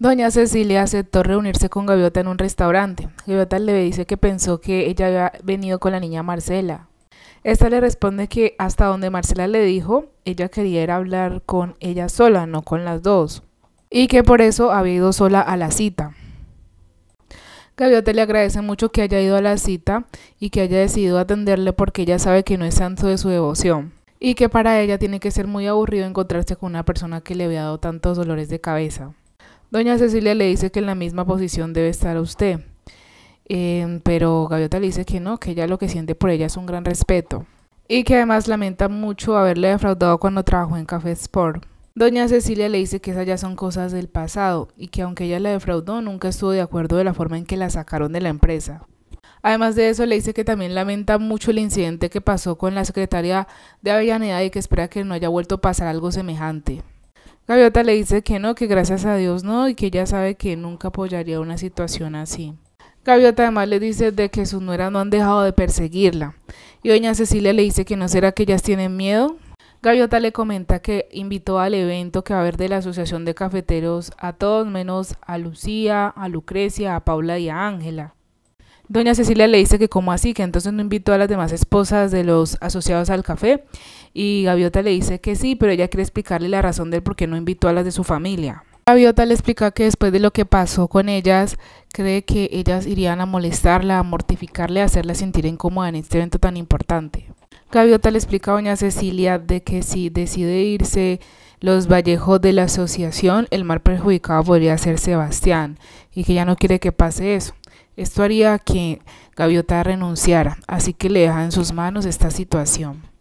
Doña Cecilia aceptó reunirse con Gaviota en un restaurante. Gaviota le dice que pensó que ella había venido con la niña Marcela. Esta le responde que hasta donde Marcela le dijo, ella quería hablar con ella sola, no con las dos. Y que por eso había ido sola a la cita. Gaviota le agradece mucho que haya ido a la cita y que haya decidido atenderle porque ella sabe que no es santo de su devoción. Y que para ella tiene que ser muy aburrido encontrarse con una persona que le había dado tantos dolores de cabeza. Doña Cecilia le dice que en la misma posición debe estar usted. Em, pero Gaviota le dice que no, que ella lo que siente por ella es un gran respeto. Y que además lamenta mucho haberle defraudado cuando trabajó en Café Sport. Doña Cecilia le dice que esas ya son cosas del pasado y que aunque ella la defraudó, nunca estuvo de acuerdo de la forma en que la sacaron de la empresa. Además de eso, le dice que también lamenta mucho el incidente que pasó con la secretaria de Avellaneda y que espera que no haya vuelto a pasar algo semejante. Gaviota le dice que no, que gracias a Dios no y que ella sabe que nunca apoyaría una situación así. Gaviota además le dice de que sus nueras no han dejado de perseguirla y doña Cecilia le dice que no será que ellas tienen miedo. Gaviota le comenta que invitó al evento que va a haber de la Asociación de Cafeteros a todos menos a Lucía, a Lucrecia, a Paula y a Ángela. Doña Cecilia le dice que ¿Cómo así, que entonces no invitó a las demás esposas de los asociados al café. Y Gaviota le dice que sí, pero ella quiere explicarle la razón del por qué no invitó a las de su familia. Gaviota le explica que después de lo que pasó con ellas, cree que ellas irían a molestarla, a mortificarle, a hacerla sentir incómoda en este evento tan importante. Gaviota le explica a doña Cecilia de que si decide irse los Vallejos de la asociación, el mal perjudicado podría ser Sebastián y que ya no quiere que pase eso. Esto haría que Gaviota renunciara, así que le deja en sus manos esta situación.